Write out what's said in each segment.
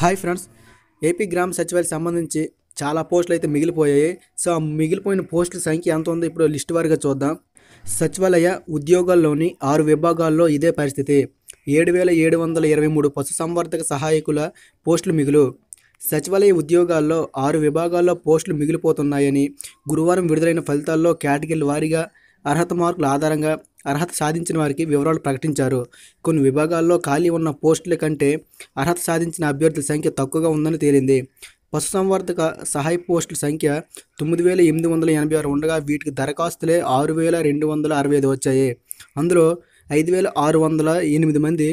hi friends AP గ్రామ సచివాలయం సంబంధించి చాలా పోస్టులు అయితే మిగిలిపోయాయి సో ఆ మిగిలిపోయిన పోస్టుల సంఖ్య ఎంత ఉందో ఇప్పుడు లిస్ట్ వారిగా చూద్దాం సచివాలయ ఉద్యోగాల్లోని ఆరు విభాగాల్లో ఇదే పరిస్థితి ఏడు వేల ఏడు వందల ఇరవై మూడు పశుసంవర్ధక సహాయకుల పోస్టులు మిగులు సచివాలయ ఉద్యోగాల్లో ఆరు విభాగాల్లో పోస్టులు మిగిలిపోతున్నాయని గురువారం విడుదలైన ఫలితాల్లో కేటగిరీల వారీగా అర్హత మార్కుల ఆధారంగా అర్హత సాధించిన వారికి వివరాలు ప్రకటించారు కొన్ని విభాగాల్లో ఖాళీ ఉన్న పోస్టుల కంటే అర్హత సాధించిన అభ్యర్థుల సంఖ్య తక్కువగా ఉందని తేలింది పశుసంవర్ధక సహాయ పోస్టుల సంఖ్య తొమ్మిది వేల ఎనిమిది వందల ఎనభై ఆరు ఉండగా వీటికి దరఖాస్తులే ఆరు వేల రెండు వందల అరవై ఐదు వచ్చాయి అందులో ఐదు వేల ఆరు వందల ఎనిమిది మంది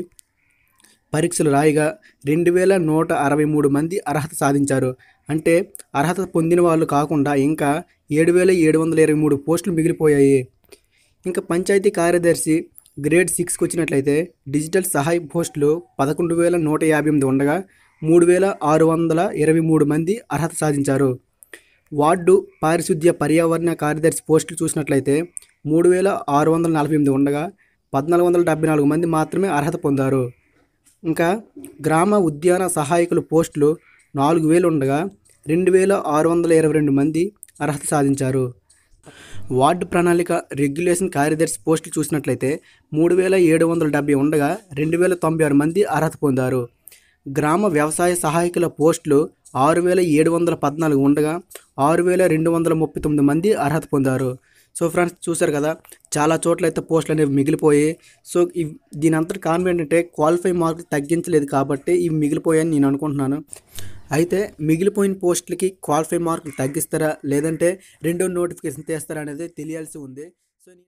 పరీక్షలు రాయిగా రెండు వేల నూట అరవై మూడు మంది అర్హత సాధించారు అంటే అర్హత పొందిన వాళ్ళు కాకుండా ఇంకా ఏడు వేల ఏడు వందల ఇరవై మూడు పోస్టులు మిగిలిపోయాయి ఇంకా పంచాయతీ కార్యదర్శి గ్రేడ్ సిక్స్కి వచ్చినట్లయితే డిజిటల్ సహాయ పోస్టులు పదకొండు వేల నూట యాభై ఎనిమిది ఉండగా మూడు వేల ఆరు వందల ఇరవై మూడు మంది అర్హత సాధించారు వార్డు పారిశుద్ధ్య పర్యావరణ కార్యదర్శి పోస్టులు చూసినట్లయితే మూడు వేల ఆరు వందల నలభై ఎనిమిది ఉండగా పద్నాలుగు వందల డెబ్బై నాలుగు మంది మాత్రమే అర్హత పొందారు ఇంకా గ్రామ ఉద్యాన సహాయకుల పోస్టులు నాలుగు వేలు ఉండగా రెండు వేల ఆరు వందల ఇరవై రెండు మంది అర్హత సాధించారు వార్డు ప్రణాళిక రెగ్యులేషన్ కార్యదర్శి పోస్టులు చూసినట్లయితే మూడు వేల ఏడు వందల డెబ్బై ఉండగా రెండు వేల తొంభై ఆరు మంది అర్హత పొందారు గ్రామ వ్యవసాయ సహాయకుల పోస్టులు ఆరు వేల ఏడు వందల పద్నాలుగు ఉండగా ఆరు వేల రెండు వందల ముప్పై తొమ్మిది మంది అర్హత పొందారు సో ఫ్రెండ్స్ చూశారు కదా చాలా చోట్ల అయితే పోస్టులు అనేవి మిగిలిపోయాయి సో దీని అంతటి కారణం ఏంటంటే క్వాలిఫై మార్కులు తగ్గించలేదు కాబట్టి ఇవి మిగిలిపోయాయని నేను అనుకుంటున్నాను అయితే మిగిలిపోయిన పోస్టులకి క్వాలిఫై మార్కులు తగ్గిస్తారా లేదంటే రెండో నోటిఫికేషన్ తీస్తారా అనేది తెలియాల్సి ఉంది సో